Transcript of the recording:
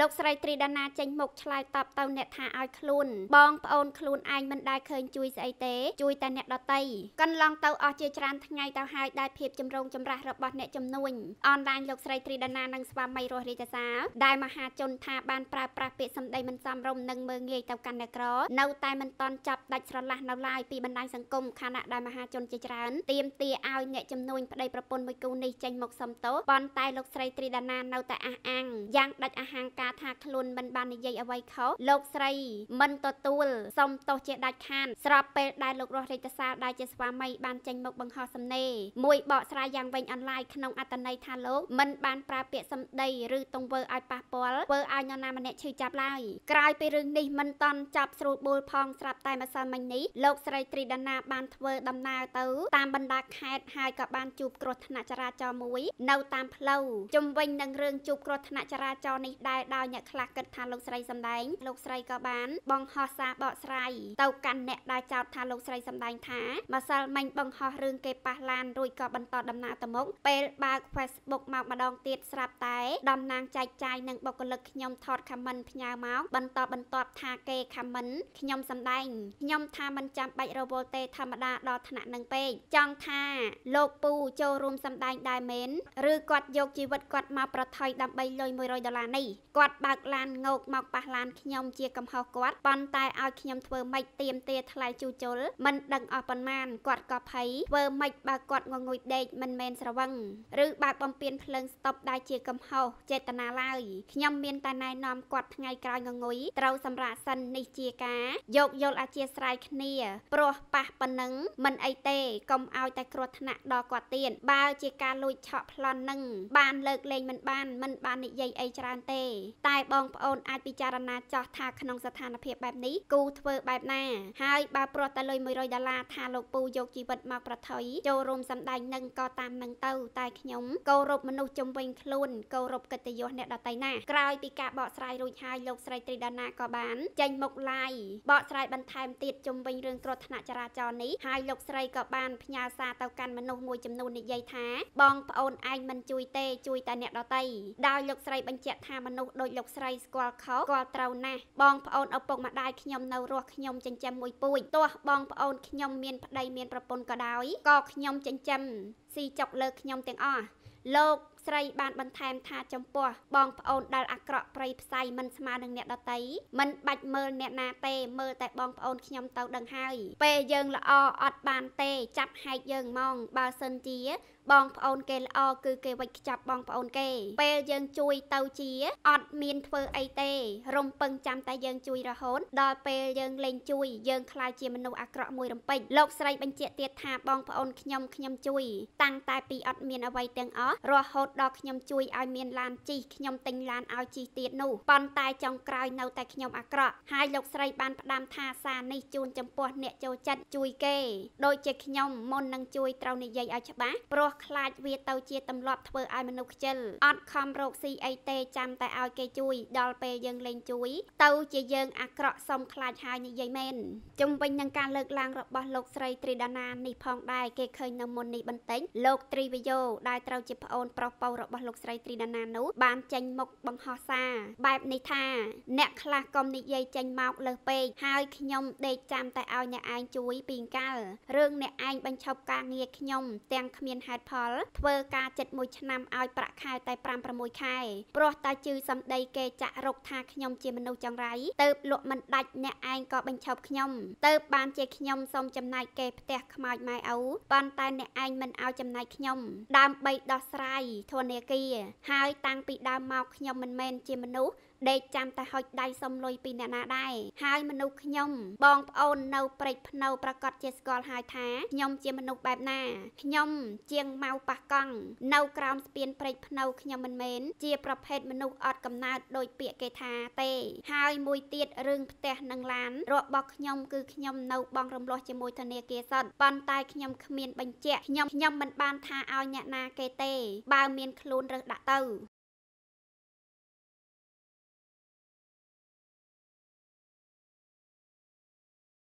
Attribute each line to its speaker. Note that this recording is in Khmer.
Speaker 1: លោកស្រីត្រីដាណាចេញមុខឆ្លើយតបទៅអ្នកថាឲ្យខ្លួនបងប្អូនខ្លួនឯងមិនដែលឃើញជួយស្អីទេ ជួយតែអ្នកដតីកន្លងទៅអស់ជាច្រើនថ្ងៃទៅហើយដែលភាពចម្រូងចម្រាសរបស់អ្នកចំនួនអនឡាញលោកស្រីត្រីដាណានិងស្វាមីរស់រាជសារដែលមហាជនថាបានប្រើប្រាស់ពាក្យសម្ដីមិនសមរម្យនិងមើលងាយទៅកាន់អ្នកក្រ នៅតែមិនតន់ចាប់ដាច់ស្រឡះនៅឡើយពីបណ្ដាញសង្គមខណៈដែលមហាជនជាច្រើនទាមទារឲ្យអ្នកចំនួនប្តីប្រពន្ធមួយគូនេះចេញមកសុំទោសប៉ុន្តែលោកស្រីត្រីដាណានៅតែអះអាងយ៉ាងដាច់អហង្ការការថាខ្លួនមិនបាននិយាយអ្វីខុសលោកស្រីមិនទទួលសុំទោសជាដាច់ខាន ស្របពេលដែលលោករស់រាជសាលដែលជាស្វាមីបានចេញមកបង្ហោះសំណេរមួយបកស្រាយយ៉ាងវិញអនឡាញក្នុងអត្តន័យថាលោកមិនបានប្រើពាក្យសម្ដីឬទង្វើឲ្យប៉ះពាល់ធ្វើឲ្យនរណាម្នាក់ឈឺចាប់ឡើយក្រោយពីរឿងនេះមិនតន់ចាប់ស្រួលបួលផងស្រាប់តែម្សិលមិញនេះលោកស្រីត្រីដាណាបានធ្វើ ដំណើរទៅតាមបណ្ដាខេត្តហើយក៏បានជួបគ្រោះថ្នាក់ចរាចរណ៍មួយ នៅតាមផ្លូវជុំវិញនឹងរឿងជួបគ្រោះថ្នាក់ចរាចរណ៍នេះដែរដោយអ្នកខ្លះគិតថាលោកស្រីសម្ដែងលោកស្រីក៏បានបង្ហោះសារបកស្រាយទៅកាន់អ្នកដែលចោទថាលោកស្រីសម្ដែងថាម្សិលមិញបង្ហោះរឿងគេប៉ះឡានរួចក៏បន្តដំណើរទៅមុខពេលបើក Facebook មកម្ដងទៀតស្រាប់តែតំណាងចែកចាយនឹងបុគ្គលិកខ្ញុំថត comment ផ្ញើមកបន្តបន្ទាប់ថាគេ comment ខ្ញុំសម្ដែងខ្ញុំថាមិនចាំបាច់រវល់ទេធម្មតាដល់ថ្នាក់នឹងពេកចង់ថាលោកពូចូលរួមសម្ដែងដែរមែនឬគាត់យកជីវិតគាត់មកប្រថុយដើម្បីលុយ100ដុល្លារនេះគាត់បើកឡានងោកមកប៉ះឡានខ្ញុំជាកំហុសគាត់ប៉ុន្តែឲ្យខ្ញុំធ្វើម៉េចទៀមទាថ្លៃជួជុលមិនដឹងអស់ប៉ុន្មានគាត់ក៏ភ័យធ្វើម៉េចបើគាត់ងងុយដេកមិនមែនស្រវឹងឬបើកបំពេញភ្លើងស្តុបដែលជាកំហុសចេតនាឡើយខ្ញុំមានតែណែនាំគាត់ថ្ងៃក្រោយងងុយត្រូវសម្រាប់សិននេះជាការយកយល់អធិស្ស្រ័យគ្នាព្រោះប៉ះប៉ុណ្ណឹងមិនអីទេកុំឲ្យតែគ្រោះថ្នាក់ដល់គាត់ទៀតបើជាការលួចឆក់ប្លន់នឹងបានលើកលែងមិនបានមិនបាននិយាយអីច្រើនទេតែបងប្អូនអាចពិចារណាចោះថាក្នុងស្ថានភាពបែបនេះគូធ្វើបែបណាហើយបើព្រោះតែលុយ100ដុល្លារថាលោកពូយកជីវិតមកប្រថុយចូលរួមសម្ដែងនឹងក៏តាមនឹងទៅតែខ្ញុំគោរពមនុស្សជំវិញខ្លួនគោរពកិត្តិយសអ្នកដទៃណាក្រោយពីការបកស្រាយរួចហើយលោកស្រីត្រីដាណាក៏បានចេញមុខឡាយបកស្រាយបន្ថែមទៀតជំវិញរឿងគ្រោះថ្នាក់ចរាចរណ៍នេះហើយលោកស្រីក៏បានផ្ញើសារទៅកាន់មនុស្សមួយចំនួននិយាយថាបងប្អូនឯងមិនជួយទេជួយ តែអ្នកដទៃដោយលោកស្រីបញ្ជាក់ថាមនុស្សដូចលោកស្រីស្គាល់ខុសស្គាល់ត្រូវណាស់បងប្អូនឪពុកម្ដាយខ្ញុំនៅរស់ខ្ញុំចិញ្ចឹមមួយពូជទោះបងប្អូនខ្ញុំមានប្តីមានប្រពន្ធក៏ដោយក៏ខ្ញុំចិញ្ចឹមស៊ីចុកលើខ្ញុំទាំងអស់លោកស្រីបានបន្ថែមថាចំពោះបងប្អូនដែលអាក្រក់ប្រៃផ្សៃមិនស្មើនឹងអ្នកដតីមិនបាច់មើលអ្នកណាទេមើលតែបងប្អូនខ្ញុំទៅដឹងហើយពេលយើងល្អអត់បានទេ ចាប់ហែកយើងហ្មងបើសិនជា បងប្អូនគេល្អគឺគេវិច្ចខ្ចប់បងប្អូនគេ ពេលយើងជួយទៅជាអត់មានធ្វើអីទេរំពឹងចាំតែយើងជួយរហូតដល់ពេលយើងលែងជួយយើងខ្លាចជាមនុស្សអាក្រក់មួយរំពេចលោកស្រីបញ្ជាក់ទៀតថាបងប្អូនខ្ញុំខ្ញុំជួយតាំងតែពីអត់មានអ្វីទាំងអស់រហូតដល់ខ្ញុំជួយឲ្យមានឡានជិះខ្ញុំទិញឡានឲ្យជិះទៀតនោះប៉ុន្តែចុងក្រោយនៅតែខ្ញុំអាក្រក់ហើយលោកស្រីបានផ្ដាំថាសារនេះជូនចំពោះអ្នកចូលចិត្តជួយគេដូចជាខ្ញុំមុននឹងជួយត្រូវនិយាយឲ្យច្បាស់ព្រោះខ្លាចវាទៅជាទម្លាប់ធ្វើឲ្យមនុស្សខ្ជិលអត់ខំរកស៊ីអីទេចាំតែឲ្យគេជួយដល់ពេលយើងលែងជួយ ទៅជាយើង អាក្រក់សុំខ្លាចហើយនិយាយមែនជំវិញនឹងការលើកឡើងរបស់លោកស្រីត្រីដាណានេះផងដែរគេឃើញនៅមុននេះបន្តិចលោកត្រីវយោដែលត្រូវជាប្អូនប្រុសពៅរបស់លោកស្រីត្រីដាណានោះបានចេញមុខបង្ហោះសារបែបនេះថា អ្នកខ្លះកុំនិយាយចេញមកលើសពេកហើយខ្ញុំដេកចាំតែឲ្យអ្នកឯងជួយពីងកាលរឿងអ្នកឯងបញ្ឈប់ការងារខ្ញុំ ទាំងគ្មានហេតុផលធ្វើការចិត្តមួយឆ្នាំឲ្យប្រាក់ខែតែ5 6ខែព្រោះតែជឺសំដីគេចាក់រុកថាខ្ញុំជាមនុស្សចង្រៃទៅលក់មិនដាច់អ្នកឯងក៏បញ្ឈប់ខ្ញុំ ទៅ បានជាខ្ញុំសូមចំណាយគេផ្ទះខ្មោចម៉ែឪប៉ុន្តែអ្នកឯងមិនឲ្យចំណាយខ្ញុំដើម្បីដោះស្រាយធធនាគារហើយតាំងពីដើមមកខ្ញុំមិនមែនជាមនុស្សដេកចាំតែហុចដៃសុំលុយពីអ្នកណាដែរហើយមនុស្សខ្ញុំ បងប្អូននៅព្រៃភ្នៅប្រកាសជាស្គាល់ហើយថាខ្ញុំជាមនុស្សបែបណាខ្ញុំ ជាងម៉ៅប៉ះកង់នៅក្រោមស្ពានព្រៃភ្នៅខ្ញុំមិនមែនជា ប្រភេទមនុស្សអត់កំណើតដោយពាក្យគេថា ទេ ហើយមួយទៀតរឿងផ្ទះនិងឡាន របស់ខ្ញុំគឺខ្ញុំ នៅបងរំលោះជាមួយធនាគារសិនប៉ុន្តែខ្ញុំគ្មានបញ្ជាក់ខ្ញុំខ្ញុំមិនបានថាឲ្យអ្នកណាគេទេបើមានមានខ្លួនរើសដាក់ទៅ